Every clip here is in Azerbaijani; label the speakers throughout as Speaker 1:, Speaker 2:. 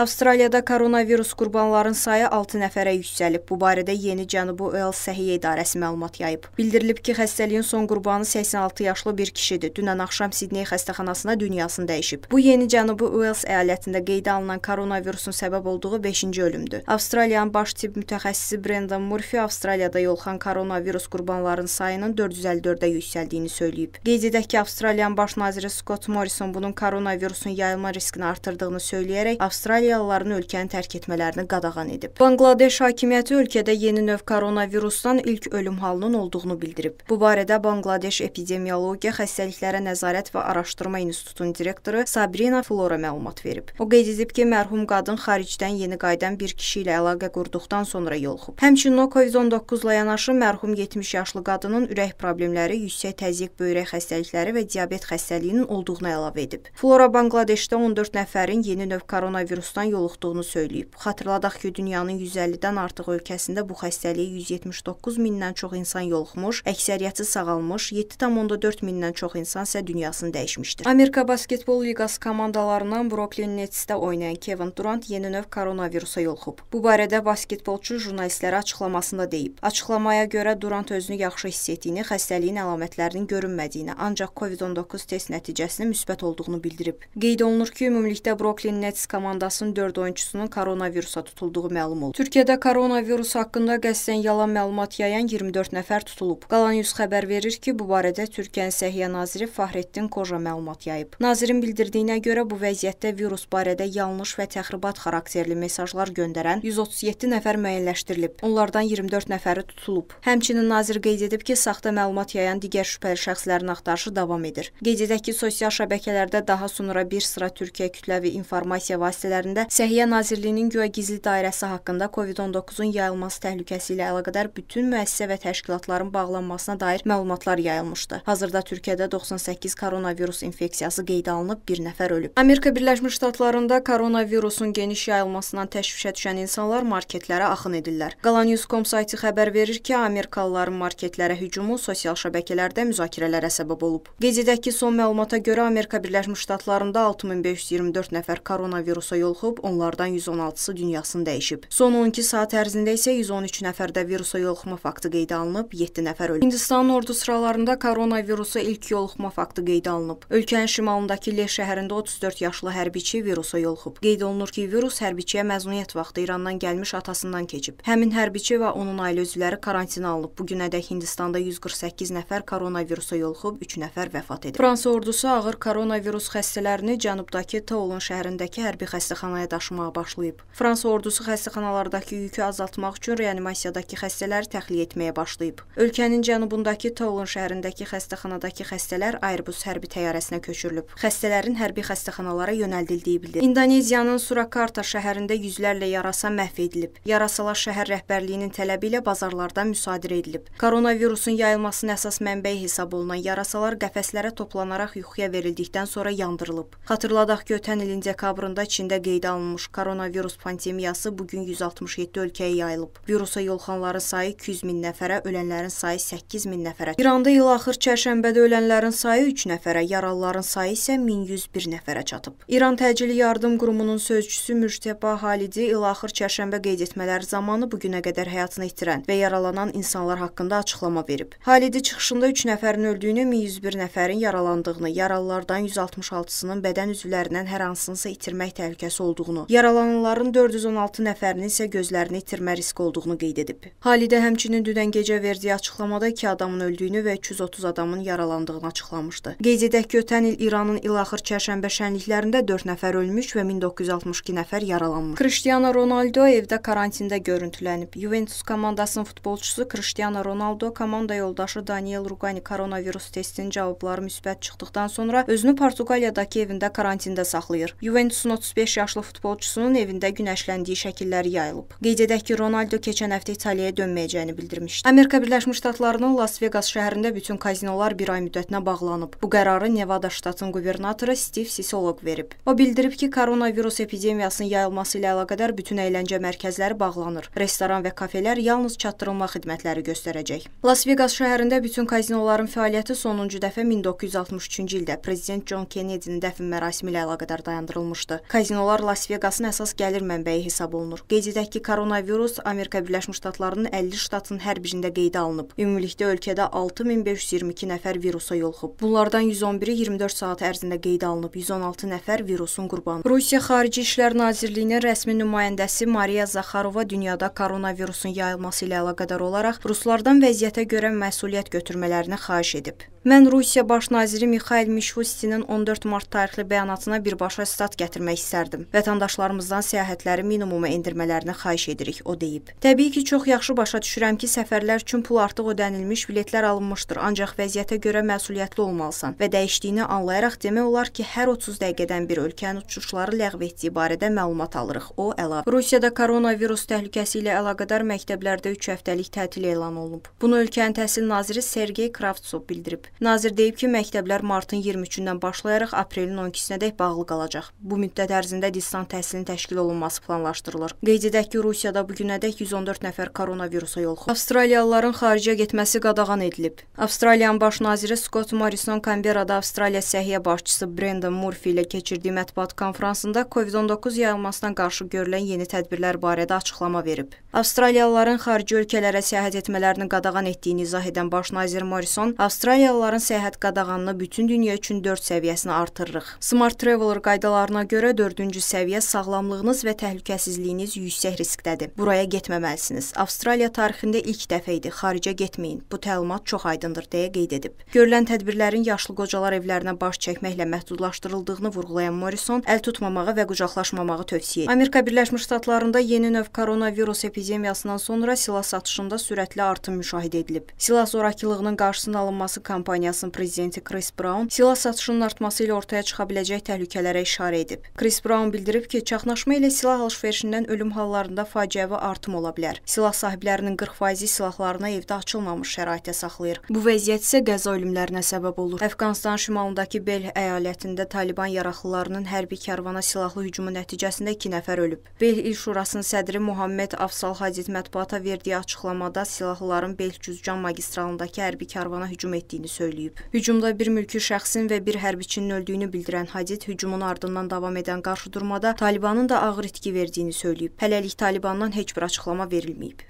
Speaker 1: Avstraliyada koronavirus qurbanların sayı 6 nəfərə yüksəlib. Bu barədə Yeni Cənubi Uels Səhiyyə İdarəsi məlumat yayıb. Bildirilib ki, xəstəliyin son qurbanı 86 yaşlı bir kişidir. Dünən axşam Sidney xəstəxanasına dünyasını dəyişib. Bu Yeni Cənubi Uels əyalətində qeydə alınan koronavirusun səbəb olduğu 5-ci ölümdür. Avstraliyanın baş tibb mütəxəssisi Brendan Murphy Avstraliyada yolxan koronavirus qurbanlarının sayının 454-ə yüksəldiyini söyləyib. Qeyd edək ki, Avstraliyanın baş naziri Scott Morrison bunun koronavirusun yayılma riskini artırdığını söyləyərək Avstraliya avstraliyalıların ölkəni tərk etmələrini qadağan edib. Bangladeş hakimiyyəti ölkədə yeni növ koronavirusdan ilk ölüm halının olduğunu bildirib. Bu barədə Bangladeş Epidemiologiya Xəstəliklərə Nəzarət və Araşdırma İnstitutunun direktoru Sabrina Flora məlumat verib. O qeyd edib ki, mərhum qadın xaricdən yeni qayıdan bir kişi ilə əlaqə qurduqdan sonra yoluxub. Həmçinin o COVID-19 ilə yanaşı mərhum 70 yaşlı qadının ürək problemləri, yüksək təzyiq böyrək xəstəlikləri və diabet xəstəliyinin olduğunu əlavə edib. Flora Bangladeşdə 14 nəfərin yeni növ koronavirusdan virusdan yoluxduğunu söyləyib. Xatırladaq ki, dünyanın 150-dən artıq ölkəsində bu xəstəliyə 179 mindən çox insan yoluxmuş, əksəriyyəti sağalmış, 7,4 mindən çox insan isə dünyasını dəyişmişdir. Amerika basketbol liqası komandalarından Brooklyn Nets-də oynayan Kevin Durant yeni növ koronavirusa yoluxub. Bu barədə basketbolçu jurnalistlərə açıqlamasında deyib. Açıqlamaya görə Durant özünü yaxşı hiss etdiyini, xəstəliyin əlamətlərinin görünmədiyini, ancaq COVID-19 test nəticəsinin müsbət olduğunu bildirib. Qeyd olunur ki, ümumilikdə Brooklyn Nets komandası komandasının 4 oyunçusunun koronavirusa tutulduğu məlum olub. Türkiyədə koronavirus haqqında qəsdən yalan məlumat yayan 24 nəfər tutulub. Qalan 100 xəbər verir ki, bu barədə Türkiyənin Səhiyyə naziri Fahrettin Koja məlumat yayıb. Nazirin bildirdiyinə görə bu vəziyyətdə virus barədə yanlış və təxribat xarakterli mesajlar göndərən 137 nəfər müəyyənləşdirilib. Onlardan 24 nəfəri tutulub. Həmçinin nazir qeyd edib ki, saxta məlumat yayan digər şübhəli şəxslərin axtarışı davam edir. Qeyd edək ki, sosial şəbəkələrdə daha sonra bir sıra Türkiyə kütləvi informasiya vasitələrində çərçivəsində Səhiyyə Nazirliyinin guya gizli dairəsi haqqında COVID-19-un yayılması təhlükəsi ilə əlaqədar bütün müəssisə və təşkilatların bağlanmasına dair məlumatlar yayılmışdı. Hazırda Türkiyədə 98 koronavirus infeksiyası qeydə alınıb, bir nəfər ölüb. Amerika Birləşmiş Ştatlarında koronavirusun geniş yayılmasından təşvişə düşən insanlar marketlərə axın edirlər. Qalanews.com sayti xəbər verir ki, Amerikalıların marketlərə hücumu sosial şəbəkələrdə müzakirələrə səbəb olub. Qeyd edək ki, son məlumata görə Amerika Birləşmiş Ştatlarında 6524 nəfər koronavirusa yoluxub, çıxıb, onlardan 116-sı dünyasını dəyişib. Son 12 saat ərzində isə 113 nəfərdə virusa yoluxma faktı qeydə alınıb, 7 nəfər ölüb. Hindistanın ordu sıralarında koronavirusa ilk yoluxma faktı qeydə alınıb. Ölkənin şimalındakı Leh şəhərində 34 yaşlı hərbiçi virusa yoluxub. Qeyd olunur ki, virus hərbiçiyə məzuniyyət vaxtı İrandan gəlmiş atasından keçib. Həmin hərbiçi və onun ailə üzvləri karantinə alınıb. Bu günədək Hindistanda 148 nəfər koronavirusa yoluxub, 3 nəfər vəfat edib. Fransa ordusu ağır koronavirus xəstələrini cənubdakı Toulon şəhərindəki hərbi xəstəxanaya xəstəxanaya daşımağa başlayıb. Fransa ordusu xəstəxanalardakı yükü azaltmaq üçün reanimasiyadakı xəstələri təxliyə etməyə başlayıb. Ölkənin cənubundakı Toulon şəhərindəki xəstəxanadakı xəstələr Airbus hərbi təyyarəsinə köçürülüb. Xəstələrin hərbi xəstəxanalara yönəldildiyi bildirilib. İndoneziyanın Surakarta şəhərində yüzlərlə yarasa məhv edilib. Yarasalar şəhər rəhbərliyinin tələbi ilə bazarlarda müsadirə edilib. Koronavirusun yayılmasının əsas mənbəyi hesab olunan yarasalar qəfəslərə toplanaraq yuxuya verildikdən sonra yandırılıb. Xatırladaq ki, ötən ilin dekabrında Çində qeyd qeydə alınmış koronavirus pandemiyası bugün 167 ölkəyə yayılıb. Virusa yolxanların sayı 200 min nəfərə, ölənlərin sayı 8 min nəfərə. İranda il axır çərşənbədə ölənlərin sayı 3 nəfərə, yaralıların sayı isə 1101 nəfərə çatıb. İran Təcili Yardım Qurumunun sözçüsü Mürtəba Halidi il axır çərşənbə qeyd etmələri zamanı bugünə qədər həyatını itirən və yaralanan insanlar haqqında açıqlama verib. Halidi çıxışında 3 nəfərin öldüyünü, 1101 nəfərin yaralandığını, yaralılardan 166-sının bədən üzvlərindən hər hansınınsa itirmək təhlükəsi olduğunu, yaralananların 416 nəfərinin isə gözlərini itirmə riski olduğunu qeyd edib. Halidə həmçinin dünən gecə verdiyi açıqlamada 2 adamın öldüyünü və 330 adamın yaralandığını açıqlamışdı. Qeyd edək ki, ötən il İranın ilaxır çərşənbə şənliklərində 4 nəfər ölmüş və 1962 nəfər yaralanmış. Cristiano Ronaldo evdə karantində görüntülənib. Juventus komandasının futbolçusu Cristiano Ronaldo komanda yoldaşı Daniel Rugani koronavirus testinin cavabları müsbət çıxdıqdan sonra özünü Portuqaliyadakı evində karantində saxlayır. Juventusun 35 yaşlı yaşlı futbolçusunun evində günəşləndiyi şəkilləri yayılıb. Qeyd edək ki, Ronaldo keçən həftə İtaliyaya dönməyəcəyini bildirmişdi. Amerika Birləşmiş Ştatlarının Las Vegas şəhərində bütün kazinolar bir ay müddətinə bağlanıb. Bu qərarı Nevada ştatının qubernatoru Steve Sisolog verib. O bildirib ki, koronavirus epidemiyasının yayılması ilə əlaqədar bütün əyləncə mərkəzləri bağlanır. Restoran və kafelər yalnız çatdırılma xidmətləri göstərəcək. Las Vegas şəhərində bütün kazinoların fəaliyyəti sonuncu dəfə 1963-cü ildə prezident John Kennedy-nin dəfn mərasimi ilə əlaqədar dayandırılmışdı. Kazinolar Las-Vegasın əsas gəlir mənbəyi hesab olunur. Qeyd edək ki, koronavirus Amerika Birləşmiş Ştatlarının 50 ştatının hər birində qeydə alınıb. Ümumilikdə ölkədə 6522 nəfər virusa yolxub. Bunlardan 111-i 24 saat ərzində qeydə alınıb, 116 nəfər virusun qurbanı. Rusiya Xarici İşlər Nazirliyinin rəsmi nümayəndəsi Mariya Zaxarova dünyada koronavirusun yayılması ilə əlaqədar olaraq ruslardan vəziyyətə görə məsuliyyət götürmələrini xahiş edib. Mən Rusiya baş naziri Mixail Mişustinin 14 mart tarixli bəyanatına birbaşa sitat gətirmək istərdim. Vətəndaşlarımızdan səyahətləri minimuma endirmələrini xahiş edirik, o deyib. Təbii ki, çox yaxşı başa düşürəm ki, səfərlər üçün pul artıq ödənilmiş, biletlər alınmışdır, ancaq vəziyyətə görə məsuliyyətli olmalısan və dəyişdiyini anlayaraq demək olar ki, hər 30 dəqiqədən bir ölkənin uçuşları ləğv etdiyi barədə məlumat alırıq. O əlavə. Rusiyada koronavirus təhlükəsi ilə əlaqədar məktəblərdə 3 həftəlik tətil elan olunub. Bunu ölkənin təhsil naziri Sergey Kravtsov bildirib. Nazir deyib ki, məktəblər martın 23-dən başlayaraq aprelin 12-sinədək bağlı qalacaq. Bu müddət ərzində distant təhsilin təşkil olunması planlaşdırılır. Qeyd edək ki, Rusiyada bu günədək 114 nəfər koronavirusa yoluxub. Avstraliyalıların xaricə getməsi qadağan edilib. Avstraliyanın baş naziri Scott Morrison Canberrada Avstraliya Səhiyyə başçısı Brendan Murphy ilə keçirdiyi mətbuat konfransında COVID-19 yayılmasına qarşı görülən yeni tədbirlər barədə açıqlama verib. Avstraliyalıların xarici ölkələrə səyahət etmələrini qadağan etdiyini izah edən baş nazir Morrison, Avstraliyalılar onların səyahət qadağanını bütün dünya üçün 4 səviyyəsinə artırırıq. Smart Traveler qaydalarına görə 4-cü səviyyə sağlamlığınız və təhlükəsizliyiniz yüksək riskdədir. Buraya getməməlisiniz. Avstraliya tarixində ilk dəfə idi. Xaricə getməyin. Bu təlimat çox aydındır deyə qeyd edib. Görülən tədbirlərin yaşlı qocalar evlərinə baş çəkməklə məhdudlaşdırıldığını vurğulayan Morrison əl tutmamağı və qucaqlaşmamağı tövsiyə edir. Amerika Birləşmiş Ştatlarında yeni növ koronavirus epidemiyasından sonra silah satışında sürətli artım müşahidə edilib. Silah zorakılığının qarşısının alınması kampaniyası kampaniyasının prezidenti Chris Brown silah satışının artması ilə ortaya çıxa biləcək təhlükələrə işarə edib. Chris Brown bildirib ki, çaxnaşma ilə silah alış-verişindən ölüm hallarında faciəvi artım ola bilər. Silah sahiblərinin 40%-i silahlarını evdə açılmamış şəraitdə saxlayır. Bu vəziyyət isə qəza ölümlərinə səbəb olur. Əfqanistan şimalındakı Bel əyalətində Taliban yaraqlılarının hərbi karvana silahlı hücumu nəticəsində 2 nəfər ölüb. Bel İl Şurasının sədri Muhammed Afsal Hadid mətbuata verdiyi açıqlamada silahlıların Bel-Cüzcan magistralındakı hərbi karvana hücum etdiyini söyləyib söyləyib. Hücumda bir mülki şəxsin və bir hərbiçinin öldüyünü bildirən Hadid hücumun ardından davam edən qarşıdurmada Talibanın da ağır itki verdiyini söyləyib. Hələlik Talibandan heç bir açıqlama verilməyib.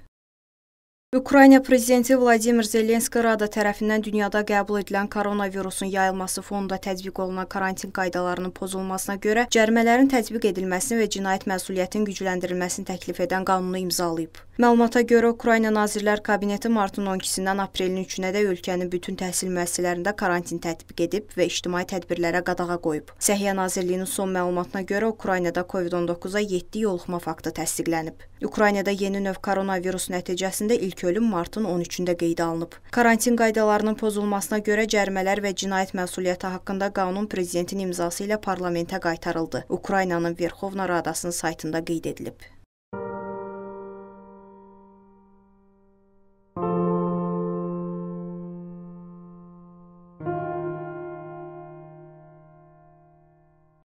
Speaker 1: Ukrayna prezidenti Vladimir Zelenski Rada tərəfindən dünyada qəbul edilən koronavirusun yayılması fonunda tətbiq olunan karantin qaydalarının pozulmasına görə cərimələrin tətbiq edilməsini və cinayət məsuliyyətinin gücləndirilməsini təklif edən qanunu imzalayıb. Məlumata görə Ukrayna Nazirlər Kabineti martın 12-dən aprelin 3-də ölkənin bütün təhsil müəssisələrində karantin tətbiq edib və ictimai tədbirlərə qadağa qoyub. Səhiyyə Nazirliyinin son məlumatına görə Ukraynada COVID-19-a 7 yoluxma faktı təsdiqlənib. Ukraynada yeni növ koronavirus nəticəsində ilk ölüm martın 13-də qeydə alınıb. Karantin qaydalarının pozulmasına görə cərimələr və cinayət məsuliyyəti haqqında qanun prezidentin imzası ilə parlamentə qaytarıldı. Ukraynanın Verxovna Radasının saytında qeyd edilib.